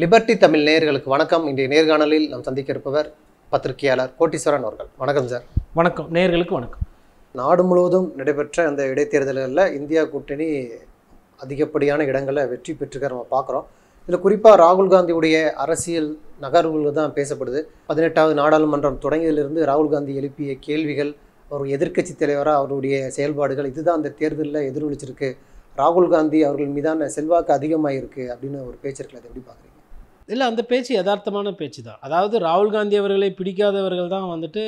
Liberty Tamil நேயர்களுக்கு வணக்கம் இன்றைய நேர்காணலில் நாம் சந்திக்க இருப்பவர் பத்திரிகையாளர் கோட்டீஸ்வரன் அவர்கள் வணக்கம் சார் வணக்கம் நேயர்களுக்கு வணக்கம் நாடு முழுவதும் நடைபெற்ற அந்த இடைத்தேர்தல்களில் இந்தியா கூட்டணி அதிகப்படியான இடங்களை வெற்றி பெற்றுக்க நம்ம பார்க்குறோம் இதில் குறிப்பாக ராகுல் காந்தியுடைய அரசியல் நகர்வுகள் தான் பேசப்படுது பதினெட்டாவது நாடாளுமன்றம் தொடங்கியதிலிருந்து ராகுல் காந்தி எழுப்பிய கேள்விகள் அவர் எதிர்க்கட்சி தலைவராக அவருடைய செயல்பாடுகள் இதுதான் அந்த தேர்தலில் எதிரொலிச்சிருக்கு ராகுல் காந்தி அவர்கள் மீதான செல்வாக்கு அதிகமாக இருக்குது அப்படின்னு ஒரு பேச்சு அதை எப்படி பார்க்குறீங்க இல்லை அந்த பேச்சு யதார்த்தமான பேச்சு தான் அதாவது ராகுல் காந்தி அவர்களை பிடிக்காதவர்கள் தான் வந்துட்டு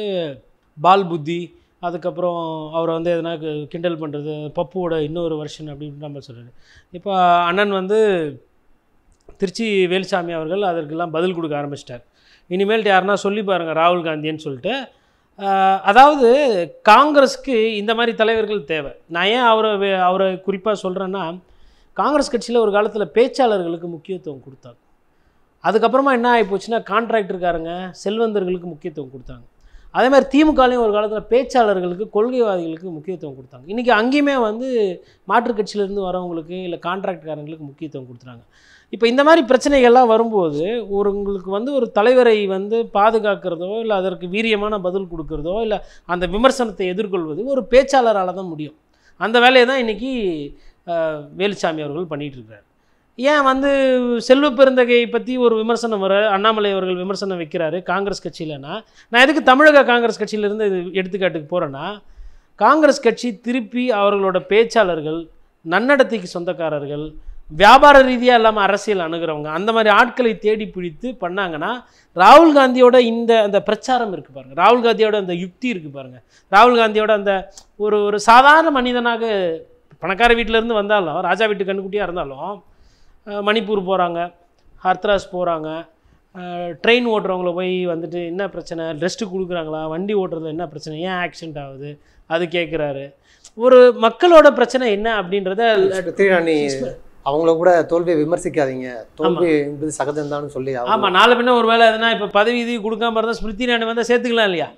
பால் புத்தி அதுக்கப்புறம் அவரை வந்து எதனா கிண்டல் பண்ணுறது பப்புவோட இன்னொரு வருஷன் அப்படின்னு நம்ம சொல்கிறது இப்போ அண்ணன் வந்து திருச்சி வேலுசாமி அவர்கள் அதற்கெல்லாம் பதில் கொடுக்க ஆரம்பிச்சிட்டார் இனிமேல் யாருன்னா சொல்லி பாருங்கள் ராகுல் காந்தின்னு சொல்லிட்டு அதாவது காங்கிரஸுக்கு இந்த மாதிரி தலைவர்கள் தேவை நான் ஏன் அவரை அவரை குறிப்பாக சொல்கிறேன்னா காங்கிரஸ் கட்சியில் ஒரு காலத்தில் பேச்சாளர்களுக்கு முக்கியத்துவம் கொடுத்தாங்க அதுக்கப்புறமா என்ன ஆகி போச்சுன்னா கான்ட்ராக்டருக்காரங்க செல்வந்தர்களுக்கு முக்கியத்துவம் கொடுத்தாங்க அதே மாதிரி திமுகலையும் ஒரு காலத்தில் பேச்சாளர்களுக்கு கொள்கைவாதிகளுக்கு முக்கியத்துவம் கொடுத்தாங்க இன்றைக்கி அங்கேயுமே வந்து மாற்றுக் கட்சியிலேருந்து வரவங்களுக்கு இல்லை கான்ட்ராக்ட்காரங்களுக்கு முக்கியத்துவம் கொடுத்துறாங்க இப்போ இந்த மாதிரி பிரச்சனைகள்லாம் வரும்போது ஒரு உங்களுக்கு வந்து ஒரு தலைவரை வந்து பாதுகாக்கிறதோ இல்லை அதற்கு வீரியமான பதில் கொடுக்குறதோ இல்லை அந்த விமர்சனத்தை எதிர்கொள்வது ஒரு பேச்சாளரால் தான் முடியும் அந்த வேலையை தான் இன்றைக்கி வேலுசாமி அவர்கள் பண்ணிகிட்ருக்கிறார் ஏன் வந்து செல்வ பெருந்தகையை பற்றி ஒரு விமர்சனம் வர அண்ணாமலை அவர்கள் விமர்சனம் வைக்கிறாரு காங்கிரஸ் கட்சியிலனா நான் எதுக்கு தமிழக காங்கிரஸ் கட்சியிலேருந்து இது எடுத்துக்காட்டுக்கு போகிறேன்னா காங்கிரஸ் கட்சி திருப்பி அவர்களோட பேச்சாளர்கள் நன்னடத்தைக்கு சொந்தக்காரர்கள் வியாபார ரீதியாக இல்லாமல் அரசியல் அணுகிறவங்க அந்த மாதிரி ஆட்களை தேடி பிடித்து பண்ணாங்கன்னா ராகுல் காந்தியோட இந்த அந்த பிரச்சாரம் இருக்குது பாருங்கள் ராகுல் காந்தியோட அந்த யுக்தி இருக்குது பாருங்கள் ராகுல் காந்தியோட அந்த ஒரு ஒரு சாதாரண மனிதனாக பணக்கார வீட்டிலேருந்து வந்தாலும் ராஜா வீட்டு கண்ணுக்குட்டியாக இருந்தாலும் மணிப்பூர் போகிறாங்க ஹர்த்ராஸ் போகிறாங்க ட்ரெயின் ஓட்டுறவங்கள போய் வந்துட்டு என்ன பிரச்சனை ரெஸ்ட்டு கொடுக்குறாங்களா வண்டி ஓட்டுறதுல என்ன பிரச்சனை ஏன் ஆக்சிடென்ட் ஆகுது அது கேட்குறாரு ஒரு மக்களோட பிரச்சனை என்ன அப்படின்றத திருநாணி அவங்கள கூட தோல்வியை விமர்சிக்காதீங்க தோல்வி என்பது சகஜம் தான் சொல்லி ஆமாம் நாலு பின்ன ஒரு வேலை எதுனா இப்போ பதவி இது கொடுக்காம இருந்தால் ஸ்மிருதி ராணி வந்தால் சேர்த்துக்கலாம் இல்லையா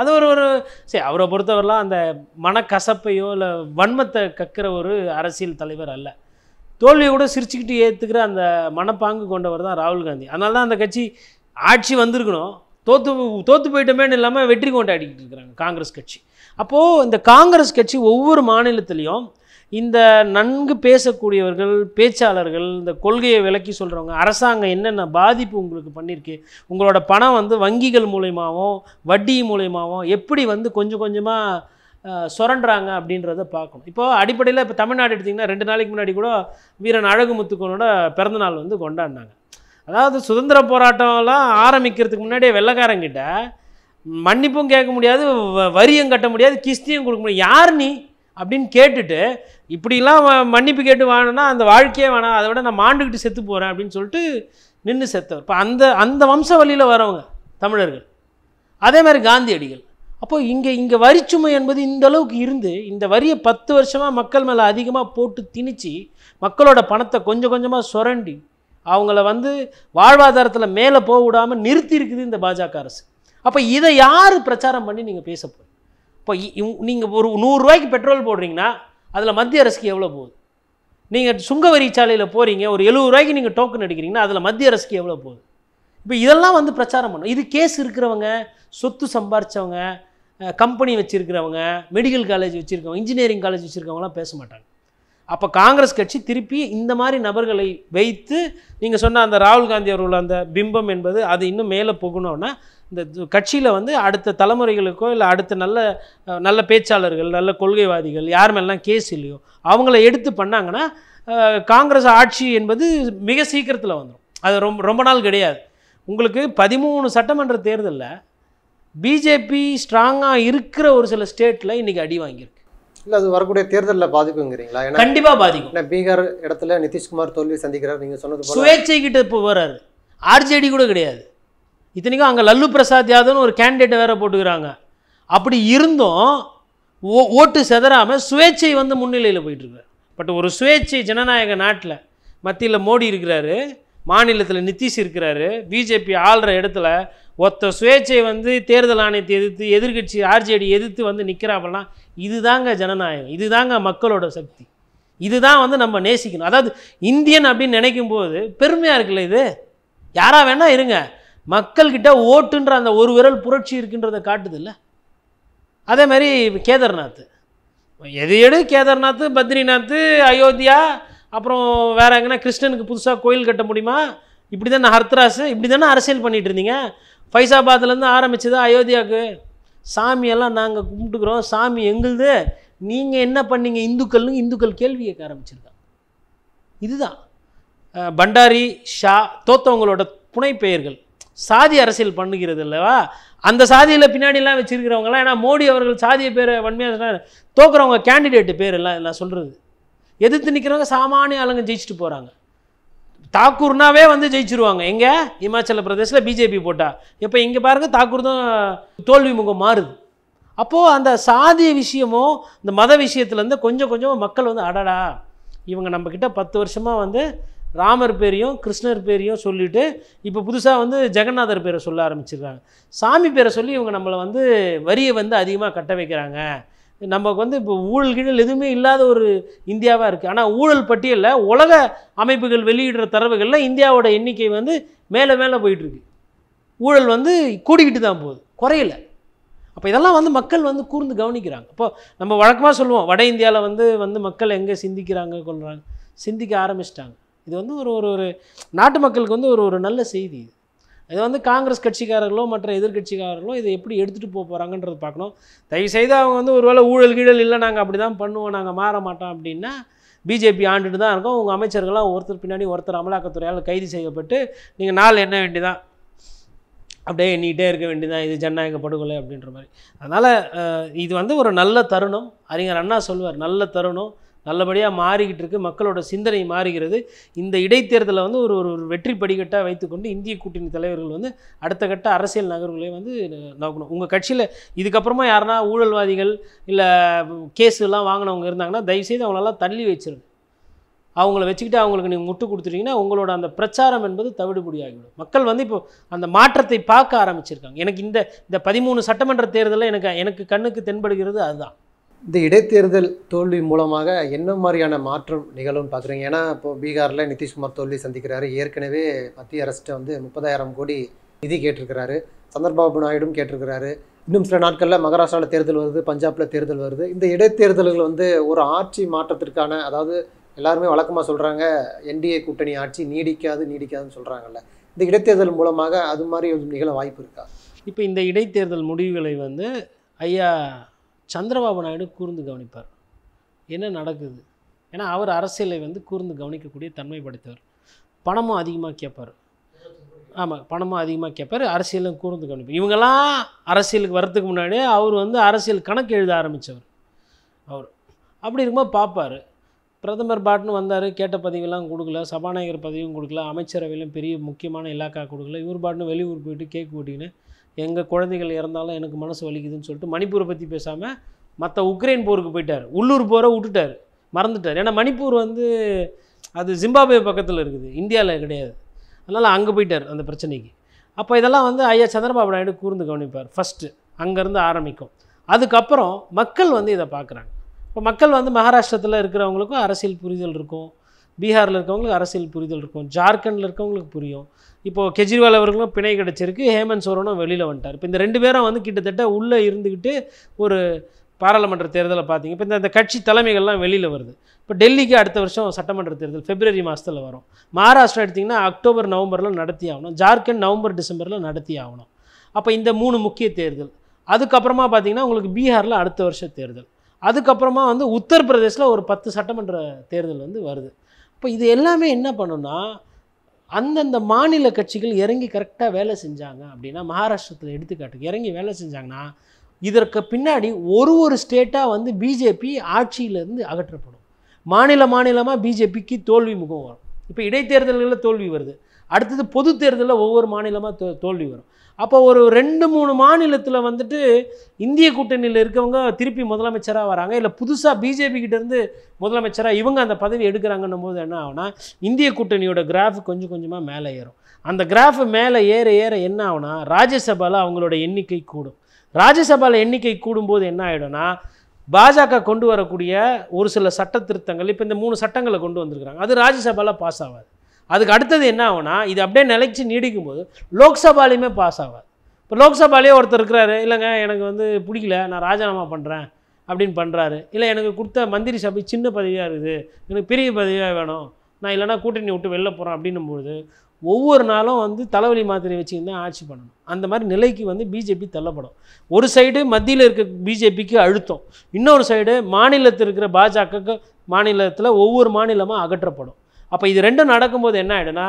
அது ஒரு ஒரு சரி அவரை பொறுத்தவரெலாம் அந்த மனக்கசப்பையோ இல்லை வன்மத்தை கக்கிற ஒரு அரசியல் தலைவர் அல்ல தோல்வியை கூட சிரிச்சுக்கிட்டு ஏற்றுக்கிற அந்த மனப்பாங்கு கொண்டவர் தான் ராகுல் காந்தி அதனால தான் அந்த கட்சி ஆட்சி வந்திருக்கணும் தோத்து தோற்று போயிட்டோமேனு இல்லாமல் வெற்றி கொண்டாடிக்கிட்டு இருக்கிறாங்க காங்கிரஸ் கட்சி அப்போது இந்த காங்கிரஸ் கட்சி ஒவ்வொரு மாநிலத்திலையும் இந்த நன்கு பேசக்கூடியவர்கள் பேச்சாளர்கள் இந்த கொள்கையை விளக்கி சொல்கிறவங்க அரசாங்கம் என்னென்ன பாதிப்பு உங்களுக்கு பண்ணியிருக்கு உங்களோட பணம் வந்து வங்கிகள் மூலயமாவும் வட்டி மூலயமாவும் எப்படி வந்து கொஞ்சம் கொஞ்சமாக சுரண்டுறாங்க அப்படின்றத பார்க்கணும் இப்போது அடிப்படையில் இப்போ தமிழ்நாடு எடுத்திங்கன்னா ரெண்டு நாளைக்கு முன்னாடி கூட வீரன் முத்துக்கனோட பிறந்தநாள் வந்து கொண்டாடினாங்க அதாவது சுதந்திர போராட்டம்லாம் ஆரம்பிக்கிறதுக்கு முன்னாடியே வெள்ளக்காரங்கிட்ட மன்னிப்பும் கேட்க முடியாது வரியும் கட்ட முடியாது கிஸ்தியும் கொடுக்க முடியாது யார் நீ அப்படின்னு கேட்டுட்டு இப்படிலாம் மன்னிப்பு கேட்டு வாங்கினா அந்த வாழ்க்கையே வேணாம் அதை விட நான் மாண்டுக்கிட்டு செத்து போகிறேன் அப்படின்னு சொல்லிட்டு நின்று செத்தவர் இப்போ அந்த அந்த வம்ச வழியில் வரவங்க தமிழர்கள் அதே மாதிரி காந்தியடிகள் அப்போ இங்கே இங்கே வரி சுமை என்பது இந்த அளவுக்கு இருந்து இந்த வரியை பத்து வருஷமாக மக்கள் மேலே அதிகமாக போட்டு திணிச்சு மக்களோட பணத்தை கொஞ்சம் கொஞ்சமாக சுரண்டி அவங்கள வந்து வாழ்வாதாரத்தில் மேலே போக விடாமல் நிறுத்தி இருக்குது இந்த பாஜக அரசு அப்போ இதை யார் பிரச்சாரம் பண்ணி நீங்கள் பேச போகிறீங்க இப்போ நீங்கள் ஒரு நூறுரூவாய்க்கு பெட்ரோல் போடுறீங்கன்னா அதில் மத்திய அரசுக்கு எவ்வளோ போகுது நீங்கள் சுங்க வரி சாலையில் போகிறீங்க ஒரு எழுபது ரூபாய்க்கு நீங்கள் டோக்கன் எடுக்கிறீங்கன்னா அதில் மத்திய அரசுக்கு எவ்வளோ போகுது இப்போ இதெல்லாம் வந்து பிரச்சாரம் பண்ணும் இது கேஸ் இருக்கிறவங்க சொத்து சம்பாரித்தவங்க கம்பெனி வச்சுருக்கிறவங்க மெடிக்கல் காலேஜ் வச்சுருக்கவங்க இன்ஜினியரிங் காலேஜ் வச்சுருக்கவங்களாம் பேச மாட்டாங்க அப்போ காங்கிரஸ் கட்சி திருப்பி இந்த மாதிரி நபர்களை வைத்து நீங்கள் சொன்ன அந்த ராகுல் காந்தி அவர்கள் அந்த பிம்பம் என்பது அது இன்னும் மேலே போகணும்னா இந்த கட்சியில் வந்து அடுத்த தலைமுறைகளுக்கோ இல்லை அடுத்த நல்ல நல்ல பேச்சாளர்கள் நல்ல கொள்கைவாதிகள் யார் மேலாம் கேஸ் இல்லையோ அவங்கள எடுத்து பண்ணாங்கன்னா காங்கிரஸ் ஆட்சி என்பது மிக சீக்கிரத்தில் வந்துடும் அது ரொம்ப ரொம்ப நாள் கிடையாது உங்களுக்கு பதிமூணு சட்டமன்ற தேர்தலில் பிஜேபி ஸ்ட்ராங்காக இருக்கிற ஒரு சில ஸ்டேட்டில் இன்றைக்கி அடி வாங்கியிருக்கு இல்லை அது வரக்கூடிய தேர்தலில் பாதிப்புங்கிறீங்களா கண்டிப்பாக பாதிக்கும் பீகார் இடத்துல நிதிஷ்குமார் தோல்வி சந்திக்கிறார் நீங்கள் சொன்னது சுயேட்சை கிட்ட இப்போ வர்றாரு ஆர்ஜேடி கூட கிடையாது இத்தனைக்கும் அங்கே லல்லு பிரசாத் யாதவ்னு ஒரு கேண்டிடேட்டை வேற போட்டுக்கிறாங்க அப்படி இருந்தும் ஓ ஓட்டு செதறாமல் சுயேட்சை வந்து முன்னிலையில் போயிட்டுருக்கார் பட் ஒரு சுயேட்சை ஜனநாயக நாட்டில் மத்தியில் மோடி இருக்கிறாரு மாநிலத்தில் நிதிஷ் இருக்கிறாரு பிஜேபி ஆள்ற இடத்துல ஒத்த சுயேட்சை வந்து தேர்தல் ஆணையத்தை எதிர்த்து எதிர்கட்சி ஆர்ஜேடி எதிர்த்து வந்து நிற்கிறாப்பெல்லாம் இதுதாங்க ஜனநாயகம் இதுதாங்க மக்களோட சக்தி இதுதான் வந்து நம்ம நேசிக்கணும் அதாவது இந்தியன் அப்படின்னு நினைக்கும் போது பெருமையாக இருக்குல்ல இது யாராக வேணால் இருங்க மக்கள்கிட்ட ஓட்டுன்ற அந்த ஒரு விரல் புரட்சி இருக்குன்றதை காட்டுது இல்லை அதே மாதிரி கேதார்நாத் எது எடு கேதார்நாத் பத்ரிநாத் அயோத்தியா அப்புறம் வேறு எங்கன்னா கிருஷ்ணனுக்கு புதுசாக கோயில் கட்ட முடியுமா இப்படி தானே ஹர்த்ராஸ் இப்படி தானே அரசியல் பண்ணிகிட்டு இருந்தீங்க ஃபைசாபாத்லேருந்து ஆரம்பிச்சது அயோத்தியாவுக்கு சாமியெல்லாம் நாங்கள் கும்பிட்டுக்கிறோம் சாமி எங்களுது நீங்கள் என்ன பண்ணீங்க இந்துக்கள்னு இந்துக்கள் கேள்வி கேட்க ஆரம்பிச்சிருக்காங்க இதுதான் பண்டாரி ஷா தோத்தவங்களோட புனை பெயர்கள் சாதி அரசியல் பண்ணுகிறது இல்லவா அந்த சாதியில் பின்னாடிலாம் வச்சுருக்கிறவங்களாம் ஏன்னா மோடி அவர்கள் சாதிய பேரை வன்மையாக சொன்னார் தோக்குறவங்க கேண்டிடேட்டு பேர் எல்லாம் எல்லாம் சொல்கிறது எதிர்த்து நிற்கிறவங்க சாமானிய ஆளுங்க ஜெயிச்சுட்டு போகிறாங்க தாக்கூர்னாவே வந்து ஜெயிச்சிருவாங்க எங்கே இமாச்சல பிரதேசில் பிஜேபி போட்டால் இப்போ இங்கே பாருங்கள் தாக்கூர் தான் தோல்வி முகம் மாறுது அப்போது அந்த சாதி விஷயமோ இந்த மத விஷயத்துலேருந்து கொஞ்சம் கொஞ்சமாக மக்கள் வந்து அடடா இவங்க நம்மக்கிட்ட பத்து வருஷமாக வந்து ராமர் பேரையும் கிருஷ்ணர் பேரையும் சொல்லிவிட்டு இப்போ புதுசாக வந்து ஜெகநாதர் பேரை சொல்ல ஆரம்பிச்சிருக்காங்க சாமி பேரை சொல்லி இவங்க நம்மளை வந்து வரியை வந்து அதிகமாக கட்ட வைக்கிறாங்க நமக்கு வந்து இப்போ ஊழல் கீழல் எதுவுமே இல்லாத ஒரு இந்தியாவாக இருக்குது ஆனால் ஊழல் பட்டியலில் உலக அமைப்புகள் வெளியிடுற தரவுகளில் இந்தியாவோட எண்ணிக்கை வந்து மேலே மேலே போயிட்டுருக்கு ஊழல் வந்து கூடிக்கிட்டு தான் போகுது குறையில அப்போ இதெல்லாம் வந்து மக்கள் வந்து கூர்ந்து கவனிக்கிறாங்க இப்போ நம்ம வழக்கமாக சொல்லுவோம் வட இந்தியாவில் வந்து வந்து மக்கள் எங்கே சிந்திக்கிறாங்க கொள்கிறாங்க சிந்திக்க ஆரம்பிச்சிட்டாங்க இது வந்து ஒரு ஒரு நாட்டு மக்களுக்கு வந்து ஒரு ஒரு நல்ல செய்தி இதை வந்து காங்கிரஸ் கட்சிக்காரர்களோ மற்ற எதிர்கட்சிக்காரர்களோ இதை எப்படி எடுத்துகிட்டு போக போகிறாங்கன்றது பார்க்கணும் தயவுசெய்து அவங்க வந்து ஒருவேளை ஊழல் கீழல் இல்லை நாங்கள் அப்படி தான் பண்ணுவோம் நாங்கள் மாற மாட்டோம் அப்படின்னா பிஜேபி ஆண்டுட்டு தான் இருக்கும் உங்கள் அமைச்சர்கள்லாம் ஒருத்தர் பின்னாடி ஒருத்தர் அமலாக்கத்துறையால் கைது செய்யப்பட்டு நீங்கள் நாள் என்ன வேண்டிதான் அப்படியே எண்ணிக்கிட்டே இருக்க வேண்டியதான் இது ஜனநாயக படுகொலை அப்படின்ற மாதிரி அதனால் இது வந்து ஒரு நல்ல தருணம் அறிஞர் அண்ணா சொல்வார் நல்ல தருணம் நல்லபடியாக மாறிக்கிட்டு இருக்குது மக்களோட சிந்தனை மாறுகிறது இந்த இடைத்தேர்தலை வந்து ஒரு ஒரு வெற்றி படிக்கட்டாக வைத்துக்கொண்டு இந்திய கூட்டணி தலைவர்கள் வந்து அடுத்த கட்ட அரசியல் நகர்வுகளை வந்து நோக்கணும் உங்கள் கட்சியில் இதுக்கப்புறமா யாருன்னா ஊழல்வாதிகள் இல்லை கேஸுலாம் வாங்கினவங்க இருந்தாங்கன்னா தயவுசெய்து அவங்களெல்லாம் தள்ளி வச்சிருங்க அவங்கள வச்சுக்கிட்டு அவங்களுக்கு நீங்கள் முட்டு கொடுத்துட்டீங்கன்னா உங்களோட அந்த பிரச்சாரம் என்பது தவிடுபடியாகிவிடும் மக்கள் வந்து இப்போ அந்த மாற்றத்தை பார்க்க ஆரம்பிச்சிருக்காங்க எனக்கு இந்த இந்த பதிமூணு சட்டமன்ற தேர்தலில் எனக்கு எனக்கு கண்ணுக்கு தென்படுகிறது அதுதான் இந்த இடைத்தேர்தல் தோல்வி மூலமாக என்ன மாதிரியான மாற்றம் நிகழும்னு பார்க்குறீங்க ஏன்னா இப்போ பீகாரில் நிதிஷ்குமார் தோல்வி சந்திக்கிறாரு ஏற்கனவே மத்திய அரசிட்ட வந்து முப்பதாயிரம் கோடி நிதி கேட்டிருக்கிறாரு சந்திரபாபு நாயுடும் கேட்டிருக்கிறாரு இன்னும் சில நாட்களில் மகாராஷ்டிராவில் தேர்தல் வருது பஞ்சாபில் தேர்தல் வருது இந்த இடைத்தேர்தல்கள் வந்து ஒரு ஆட்சி மாற்றத்திற்கான அதாவது எல்லாருமே வழக்கமாக சொல்கிறாங்க என்டிஏ கூட்டணி ஆட்சி நீடிக்காது நீடிக்காதுன்னு சொல்கிறாங்கல்ல இந்த இடைத்தேர்தல் மூலமாக அது மாதிரி நிகழ வாய்ப்பு இருக்கா இப்போ இந்த இடைத்தேர்தல் முடிவுகளை வந்து ஐயா சந்திரபாபு நாயுடு கூர்ந்து கவனிப்பார் என்ன நடக்குது ஏன்னா அவர் அரசியலை வந்து கூர்ந்து கவனிக்கக்கூடிய தன்மை படைத்தவர் பணமும் அதிகமாக கேட்பார் ஆமாம் பணமும் அதிகமாக கேட்பார் அரசியலும் கூர்ந்து கவனிப்பார் இவங்கெல்லாம் அரசியலுக்கு வரத்துக்கு முன்னாடியே அவர் வந்து அரசியல் கணக்கு எழுத ஆரம்பித்தவர் அவர் அப்படி இருக்கும்போது பார்ப்பார் பிரதமர் பாட்னு வந்தார் கேட்ட பதவியெல்லாம் கொடுக்கல சபாநாயகர் பதவியும் கொடுக்கல அமைச்சரவையிலும் பெரிய முக்கியமான இலாக்கா கொடுக்கல இவர் பாட்னு வெளியூர் போயிட்டு கேக் ஓட்டிக்கின்னு எங்கள் குழந்தைகள் இறந்தாலும் எனக்கு மனசு வலிக்குதுன்னு சொல்லிட்டு மணிப்பூரை பற்றி பேசாமல் மற்ற உக்ரைன் போருக்கு போயிட்டார் உள்ளூர் போரை விட்டுட்டார் மறந்துட்டார் ஏன்னா மணிப்பூர் வந்து அது ஜிம்பாப்வே பக்கத்தில் இருக்குது இந்தியாவில் கிடையாது அதனால் அங்கே போயிட்டார் அந்த பிரச்சனைக்கு அப்போ இதெல்லாம் வந்து ஐயா சந்திரபாபு நாயுடு கூர்ந்து கவனிப்பார் ஃபஸ்ட்டு அங்கேருந்து ஆரம்பிக்கும் அதுக்கப்புறம் மக்கள் வந்து இதை பார்க்குறாங்க இப்போ மக்கள் வந்து மகாராஷ்டிரத்தில் இருக்கிறவங்களுக்கும் அரசியல் புரிதல் இருக்கும் பீகாரில் இருக்கவங்களுக்கு அரசியல் புரிதல் இருக்கும் ஜார்க்கண்டில் இருக்கவங்களுக்கு புரியும் இப்போது கெஜ்ரிவால் அவர்களும் பிணை கிடச்சிருக்கு ஹேமந்த் சோரனும் வெளியில் வந்துட்டார் இப்போ இந்த ரெண்டு பேரும் வந்து கிட்டத்தட்ட உள்ளே இருந்துக்கிட்டு ஒரு பாராளுமன்ற தேர்தலை பார்த்தீங்க இப்போ இந்த கட்சி தலைமைகள்லாம் வெளியில் வருது இப்போ டெல்லிக்கு அடுத்த வருஷம் சட்டமன்ற தேர்தல் பிப்ரவரி மாதத்தில் வரும் மகாராஷ்டிரா எடுத்திங்கன்னா அக்டோபர் நவம்பரில் நடத்தி ஆகணும் ஜார்க்கண்ட் நவம்பர் டிசம்பரில் நடத்தி ஆகணும் அப்போ இந்த மூணு முக்கிய தேர்தல் அதுக்கப்புறமா பார்த்திங்கன்னா உங்களுக்கு பீகாரில் அடுத்த வருஷ தேர்தல் அதுக்கப்புறமா வந்து உத்தரப்பிரதேசில் ஒரு பத்து சட்டமன்ற தேர்தல் வந்து வருது இப்போ இது எல்லாமே என்ன பண்ணுன்னா அந்தந்த மாநில கட்சிகள் இறங்கி கரெக்டாக வேலை செஞ்சாங்க அப்படின்னா மகாராஷ்டிரத்தில் எடுத்துக்காட்டுக்கு இறங்கி வேலை செஞ்சாங்கன்னா இதற்கு பின்னாடி ஒரு ஒரு ஸ்டேட்டாக வந்து பிஜேபி ஆட்சியிலேருந்து அகற்றப்படும் மாநில மாநிலமாக பிஜேபிக்கு தோல்வி முகம் வரும் இப்போ இடைத்தேர்தல்களில் தோல்வி வருது அடுத்தது பொது தேர்தலில் ஒவ்வொரு மாநிலமாக தோ தோல்வி வரும் அப்போ ஒரு ரெண்டு மூணு மாநிலத்தில் வந்துட்டு இந்திய கூட்டணியில் இருக்கவங்க திருப்பி முதலமைச்சராக வராங்க இல்லை புதுசாக பிஜேபி கிட்டேருந்து முதலமைச்சராக இவங்க அந்த பதவி எடுக்கிறாங்கன்னும் போது என்ன ஆகுனா இந்திய கூட்டணியோட கிராஃப் கொஞ்சம் கொஞ்சமாக மேலே ஏறும் அந்த கிராஃப் மேலே ஏற ஏற என்ன ஆகுனா ராஜ்யசபாவில் அவங்களோட எண்ணிக்கை கூடும் ராஜ்யசபாவில் எண்ணிக்கை கூடும்போது என்ன ஆகிடும்னா பாஜக கொண்டு வரக்கூடிய ஒரு சில சட்ட திருத்தங்கள் இப்போ இந்த மூணு சட்டங்களை கொண்டு வந்திருக்கிறாங்க அது ராஜ்யசபாவில் பாஸ் ஆகாது அதுக்கு அடுத்தது என்ன ஆகுனா இது அப்படியே நிலைச்சி நீடிக்கும் போது லோக்சபாலையுமே பாஸ் ஆகாது இப்போ லோக்சபாலேயே ஒருத்தர் இருக்கிறாரு இல்லைங்க எனக்கு வந்து பிடிக்கல நான் ராஜினாமா பண்ணுறேன் அப்படின்னு பண்ணுறாரு இல்லை எனக்கு கொடுத்த மந்திரி சபை சின்ன பதவியாக இருக்குது எனக்கு பெரிய பதவியாக வேணும் நான் இல்லைனா கூட்டணி விட்டு வெளில போகிறேன் அப்படின்னும்போது ஒவ்வொரு நாளும் வந்து தலைவலி மாத்திரை வச்சுக்கிட்டு தான் ஆட்சி பண்ணணும் அந்த மாதிரி நிலைக்கு வந்து பிஜேபி தள்ளப்படும் ஒரு சைடு மத்தியில் இருக்க பிஜேபிக்கு அழுத்தம் இன்னொரு சைடு மாநிலத்தில் இருக்கிற பாஜகக்கு மாநிலத்தில் ஒவ்வொரு மாநிலமாக அகற்றப்படும் அப்போ இது ரெண்டும் நடக்கும்போது என்ன ஆகிடும்னா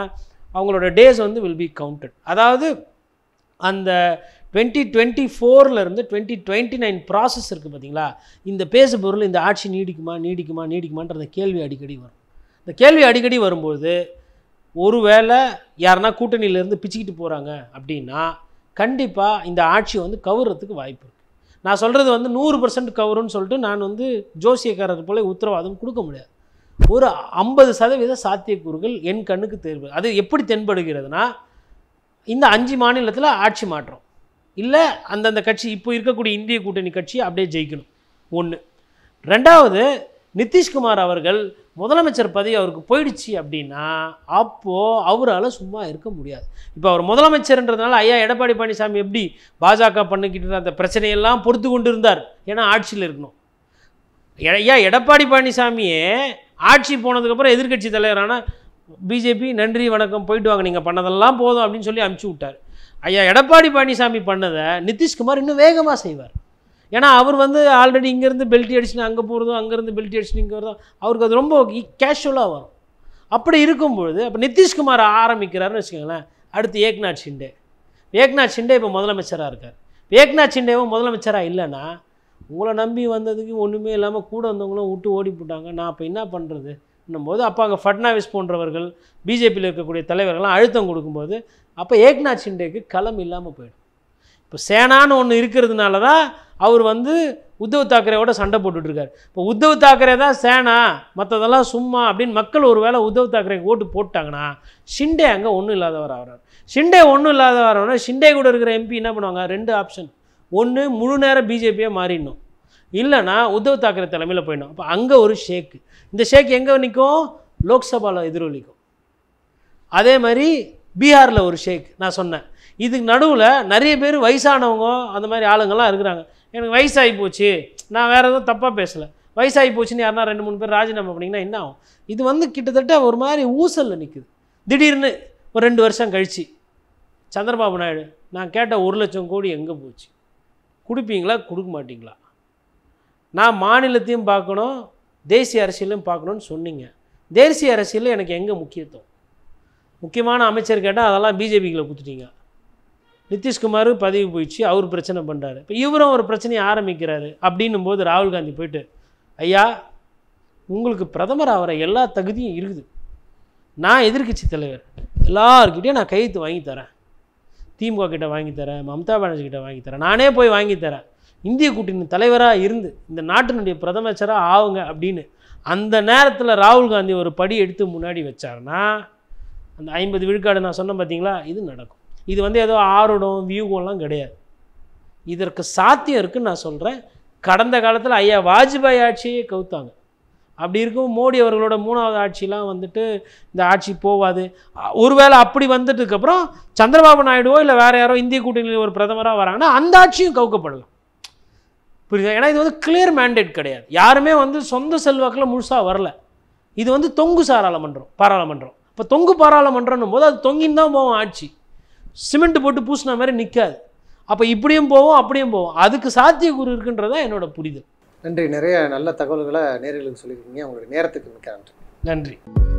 அவங்களோட டேஸ் வந்து வில் பி கவுண்டட் அதாவது அந்த டுவெண்ட்டி டுவெண்ட்டி ஃபோர்லேருந்து டுவெண்ட்டி டுவெண்ட்டி நைன் ப்ராசஸ் இருக்குது பார்த்தீங்களா இந்த பேசு பொருள் இந்த ஆட்சி நீடிக்குமா நீடிக்குமா நீடிக்குமான்ற கேள்வி அடிக்கடி வரும் இந்த கேள்வி அடிக்கடி வரும்போது ஒருவேளை யாருனா கூட்டணியிலேருந்து பிச்சுக்கிட்டு போகிறாங்க அப்படின்னா கண்டிப்பாக இந்த ஆட்சியை வந்து கவுறதுக்கு வாய்ப்பு இருக்குது நான் சொல்கிறது வந்து நூறு பர்சன்ட் கவருன்னு சொல்லிட்டு நான் வந்து ஜோசியக்காரர் போல உத்தரவாதம் கொடுக்க முடியாது ஒரு ஐம்பது சதவீத சாத்தியக்கூறுகள் என் கண்ணுக்கு தேர்வு அது எப்படி தென்படுகிறதுனா இந்த அஞ்சு மாநிலத்தில் ஆட்சி மாற்றம் இல்லை அந்தந்த கட்சி இப்போ இருக்கக்கூடிய இந்திய கூட்டணி கட்சி அப்படியே ஜெயிக்கணும் ஒன்று ரெண்டாவது நிதிஷ்குமார் அவர்கள் முதலமைச்சர் பதவி அவருக்கு போயிடுச்சு அப்படின்னா அப்போது அவரால் சும்மா இருக்க முடியாது இப்போ அவர் முதலமைச்சர்ன்றதுனால ஐயா எடப்பாடி பழனிசாமி எப்படி பாஜக பண்ணிக்கிட்டு அந்த பிரச்சனையெல்லாம் பொறுத்து கொண்டு இருந்தார் ஏன்னா ஆட்சியில் இருக்கணும் ஐயா எடப்பாடி பழனிசாமியே ஆட்சி போனதுக்கப்புறம் எதிர்கட்சி தலைவரான பிஜேபி நன்றி வணக்கம் போயிட்டு வாங்க நீங்கள் பண்ணதெல்லாம் போதும் அப்படின்னு சொல்லி அமுச்சு விட்டார் ஐயா எடப்பாடி பழனிசாமி பண்ணதை நிதிஷ்குமார் இன்னும் வேகமாக செய்வார் ஏன்னா அவர் வந்து ஆல்ரெடி இங்கேருந்து பெல்ட்டி அடிச்சுன்னு அங்கே போகிறதும் அங்கேருந்து பெல்ட்டி அடிச்சுன்னு இங்கே வரதும் அவருக்கு அது ரொம்ப கேஷுவலாக வரும் அப்படி இருக்கும்பொழுது அப்போ நிதிஷ்குமார் ஆரம்பிக்கிறாருன்னு வச்சுக்கோங்களேன் அடுத்து ஏக்நாத் ஷிண்டே ஏக்நாத் ஷிண்டே இப்போ முதலமைச்சராக இருக்கார் ஏக்நாத் ஷிண்டேவும் முதலமைச்சராக இல்லைன்னா உங்களை நம்பி வந்ததுக்கு ஒன்றுமே இல்லாமல் கூட வந்தவங்களும் விட்டு ஓடி போட்டாங்க நான் அப்போ என்ன பண்ணுறது போது அப்போ அங்கே ஃபட்னாவிஸ் போன்றவர்கள் பிஜேபியில் இருக்கக்கூடிய தலைவர்கள்லாம் அழுத்தம் கொடுக்கும்போது அப்போ ஏக்நாத் ஷிண்டேக்கு களம் இல்லாமல் போயிடும் இப்போ சேனான்னு ஒன்று இருக்கிறதுனால தான் அவர் வந்து உத்தவ் தாக்கரேவோட சண்டை போட்டுட்ருக்கார் இப்போ உத்தவ் தாக்கரே தான் சேனா மற்றதெல்லாம் சும்மா அப்படின்னு மக்கள் ஒரு வேளை உத்தவ் தாக்கரேக்கு ஓட்டு போட்டாங்கன்னா ஷிண்டே அங்கே ஒன்றும் இல்லாதவர் ஆகிறார் ஷிண்டே ஒன்றும் இல்லாதவர் ஆகிறார் ஷிண்டே கூட இருக்கிற எம்பி என்ன பண்ணுவாங்க ரெண்டு ஆப்ஷன் ஒன்று முழு நேரம் பிஜேபியாக மாறிடணும் இல்லைனா உத்தவ் தாக்கரே தலைமையில் போயிடணும் அப்போ அங்கே ஒரு ஷேக்கு இந்த ஷேக் எங்கே நிற்கும் லோக்சபாவில் எதிரொலிக்கும் அதே மாதிரி பீகாரில் ஒரு ஷேக் நான் சொன்னேன் இதுக்கு நடுவில் நிறைய பேர் வயசானவங்க அந்த மாதிரி ஆளுங்கள்லாம் இருக்கிறாங்க எனக்கு வயசாகி போச்சு நான் வேறு எதுவும் தப்பாக பேசலை வயசாகி போச்சுன்னு யாருன்னா ரெண்டு மூணு பேர் ராஜினாமா பண்ணிங்கன்னா என்ன ஆகும் இது வந்து கிட்டத்தட்ட ஒரு மாதிரி ஊசலில் நிற்குது திடீர்னு ஒரு ரெண்டு வருஷம் கழித்து சந்திரபாபு நாயுடு நான் கேட்ட ஒரு லட்சம் கோடி எங்கே போச்சு கொடுப்பீங்களா கொடுக்க மாட்டிங்களா நான் மாநிலத்தையும் பார்க்கணும் தேசிய அரசியலையும் பார்க்கணுன்னு சொன்னீங்க தேசிய அரசியலில் எனக்கு எங்கே முக்கியத்துவம் முக்கியமான அமைச்சர் கேட்டால் அதெல்லாம் பிஜேபிகளை கொடுத்துட்டீங்க நிதிஷ்குமார் பதவி போயிடுச்சு அவர் பிரச்சனை பண்ணுறாரு இப்போ இவரும் ஒரு பிரச்சனையை ஆரம்பிக்கிறாரு அப்படின்னும் போது ராகுல் காந்தி போயிட்டு ஐயா உங்களுக்கு பிரதமர் ஆகிற எல்லா தகுதியும் இருக்குது நான் எதிர்கட்சி தலைவர் எல்லாருக்கிட்டேயும் நான் கையெழுத்து வாங்கி தரேன் திமுக கிட்ட வாங்கி தரேன் மம்தா பானர்ஜி கிட்ட வாங்கி தரேன் நானே போய் வாங்கி தரேன் இந்திய கூட்டணி தலைவராக இருந்து இந்த நாட்டினுடைய பிரதமச்சராக ஆகுங்க அப்படின்னு அந்த நேரத்தில் ராகுல் காந்தி ஒரு படி எடுத்து முன்னாடி வச்சார்னா அந்த ஐம்பது விழுக்காடு நான் சொன்னேன் பார்த்தீங்களா இது நடக்கும் இது வந்து ஏதோ ஆரோடம் வியூகம்லாம் கிடையாது இதற்கு சாத்தியம் இருக்குன்னு நான் சொல்கிறேன் கடந்த காலத்தில் ஐயா வாஜ்பாய் ஆட்சியே கவுத்தாங்க அப்படி இருக்கும் மோடி அவர்களோட மூணாவது ஆட்சிலாம் வந்துட்டு இந்த ஆட்சி போவாது ஒருவேளை அப்படி வந்துட்டுக்கப்புறம் சந்திரபாபு நாயுடுவோ இல்லை வேறு யாரோ இந்திய கூட்டணியில் ஒரு பிரதமராக வராங்கன்னா அந்த ஆட்சியும் கவுக்கப்படலாம் புரியுது ஏன்னா இது வந்து கிளியர் மேண்டேட் கிடையாது யாருமே வந்து சொந்த செல்வாக்கில் முழுசாக வரல இது வந்து தொங்கு சாராளமன்றம் பாராளுமன்றம் இப்போ தொங்கு பாராளுமன்றம்னும் போது அது தொங்கின்னு தான் போவோம் ஆட்சி சிமெண்ட் போட்டு பூசின மாதிரி நிற்காது அப்போ இப்படியும் போவோம் அப்படியும் போவோம் அதுக்கு சாத்தியக்கூறு இருக்குன்றதான் என்னோட புரிதல் நன்றி நிறைய நல்ல தகவல்களை நேர்களுக்கு சொல்லியிருக்கீங்க உங்களுடைய நேரத்துக்கு மிக்க நன்றி நன்றி